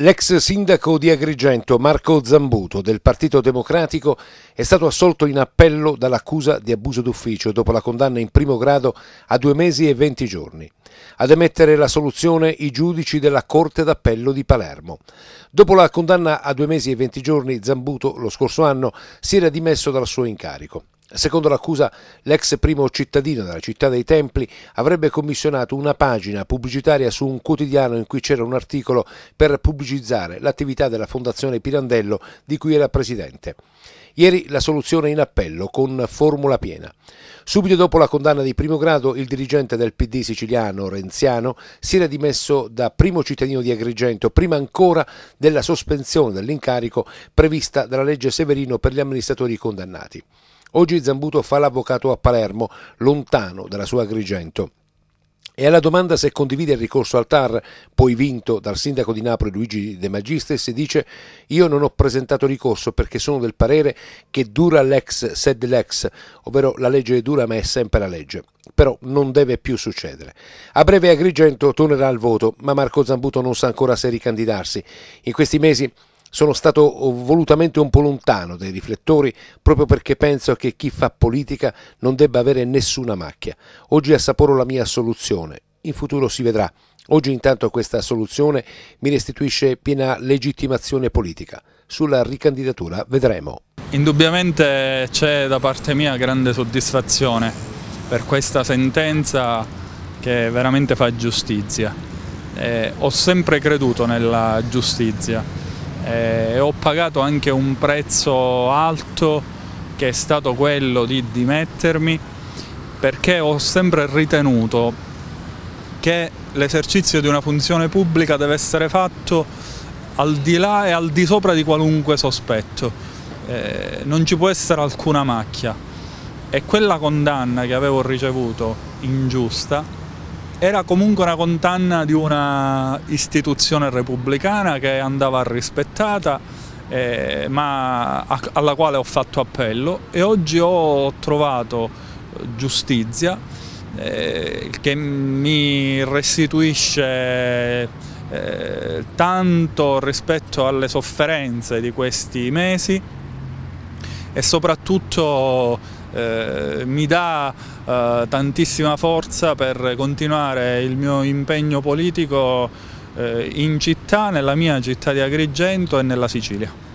L'ex sindaco di Agrigento Marco Zambuto del Partito Democratico è stato assolto in appello dall'accusa di abuso d'ufficio dopo la condanna in primo grado a due mesi e venti giorni. Ad emettere la soluzione i giudici della Corte d'Appello di Palermo. Dopo la condanna a due mesi e venti giorni, Zambuto lo scorso anno si era dimesso dal suo incarico. Secondo l'accusa, l'ex primo cittadino della città dei Templi avrebbe commissionato una pagina pubblicitaria su un quotidiano in cui c'era un articolo per pubblicizzare l'attività della Fondazione Pirandello di cui era presidente. Ieri la soluzione in appello con formula piena. Subito dopo la condanna di primo grado, il dirigente del PD siciliano Renziano si era dimesso da primo cittadino di Agrigento, prima ancora della sospensione dell'incarico prevista dalla legge Severino per gli amministratori condannati. Oggi Zambuto fa l'avvocato a Palermo, lontano dalla sua Agrigento. E alla domanda se condivide il ricorso al TAR, poi vinto dal sindaco di Napoli Luigi De Magistris, dice io non ho presentato ricorso perché sono del parere che dura l'ex sed l'ex, ovvero la legge è dura ma è sempre la legge. Però non deve più succedere. A breve Agrigento tornerà al voto, ma Marco Zambuto non sa ancora se ricandidarsi. In questi mesi sono stato volutamente un po' lontano dai riflettori proprio perché penso che chi fa politica non debba avere nessuna macchia. Oggi assaporo la mia soluzione, in futuro si vedrà. Oggi intanto questa soluzione mi restituisce piena legittimazione politica. Sulla ricandidatura vedremo. Indubbiamente c'è da parte mia grande soddisfazione per questa sentenza che veramente fa giustizia. Eh, ho sempre creduto nella giustizia e eh, ho pagato anche un prezzo alto che è stato quello di dimettermi perché ho sempre ritenuto che l'esercizio di una funzione pubblica deve essere fatto al di là e al di sopra di qualunque sospetto, eh, non ci può essere alcuna macchia e quella condanna che avevo ricevuto ingiusta era comunque una condanna di una istituzione repubblicana che andava rispettata, eh, ma a, alla quale ho fatto appello e oggi ho trovato giustizia eh, che mi restituisce eh, tanto rispetto alle sofferenze di questi mesi e soprattutto eh, mi dà eh, tantissima forza per continuare il mio impegno politico eh, in città, nella mia città di Agrigento e nella Sicilia.